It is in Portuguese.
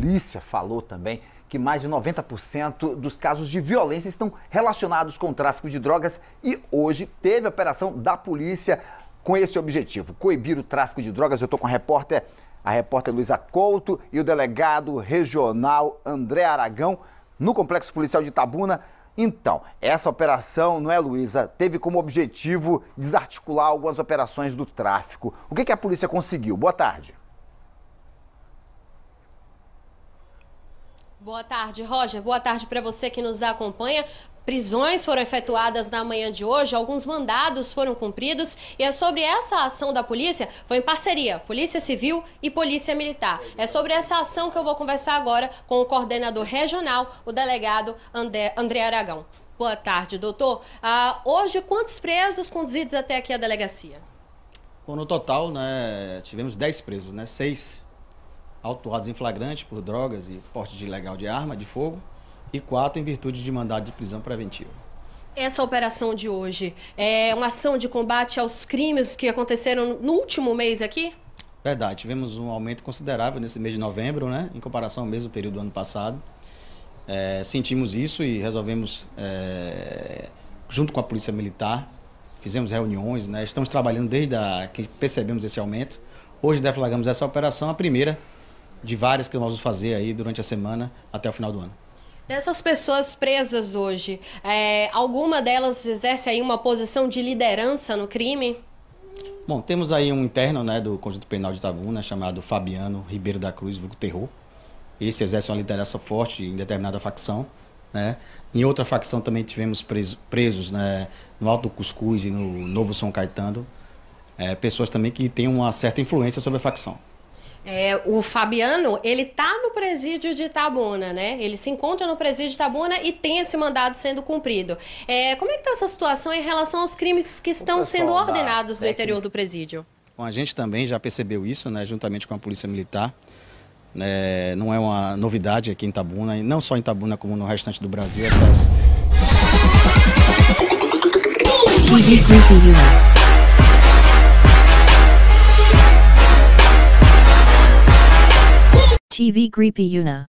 polícia falou também que mais de 90% dos casos de violência estão relacionados com o tráfico de drogas e hoje teve operação da polícia com esse objetivo, coibir o tráfico de drogas. Eu estou com a repórter, a repórter Luísa Couto e o delegado regional André Aragão no Complexo Policial de Itabuna. Então, essa operação, não é, Luísa, teve como objetivo desarticular algumas operações do tráfico. O que, que a polícia conseguiu? Boa tarde. Boa tarde, Roger. Boa tarde para você que nos acompanha. Prisões foram efetuadas na manhã de hoje, alguns mandados foram cumpridos e é sobre essa ação da polícia, foi em parceria, Polícia Civil e Polícia Militar. É sobre essa ação que eu vou conversar agora com o coordenador regional, o delegado André, André Aragão. Boa tarde, doutor. Ah, hoje, quantos presos conduzidos até aqui à delegacia? Bom, no total, né, tivemos 10 presos, né? 6 autuados em flagrante por drogas e porte de ilegal de arma de fogo e quatro em virtude de mandado de prisão preventiva. Essa operação de hoje é uma ação de combate aos crimes que aconteceram no último mês aqui? Verdade, tivemos um aumento considerável nesse mês de novembro, né, em comparação ao mesmo período do ano passado. É, sentimos isso e resolvemos, é, junto com a Polícia Militar, fizemos reuniões, né, estamos trabalhando desde a, que percebemos esse aumento. Hoje deflagramos essa operação, a primeira de várias que nós vamos fazer aí durante a semana até o final do ano. Dessas pessoas presas hoje, é, alguma delas exerce aí uma posição de liderança no crime? Bom, temos aí um interno né, do Conjunto Penal de Itabuna, né, chamado Fabiano Ribeiro da Cruz, vulgo Terror. Esse exerce uma liderança forte em determinada facção. Né? Em outra facção também tivemos preso, presos né, no Alto Cuscuz e no Novo São Caetano, é, pessoas também que têm uma certa influência sobre a facção. É, o Fabiano, ele tá no presídio de Itabuna, né? Ele se encontra no presídio de Itabuna e tem esse mandado sendo cumprido. É, como é que tá essa situação em relação aos crimes que estão sendo ordenados no interior do presídio? Bom, a gente também já percebeu isso, né, juntamente com a Polícia Militar. É, não é uma novidade aqui em Itabuna, e não só em Itabuna, como no restante do Brasil, essas... TV Greepy Una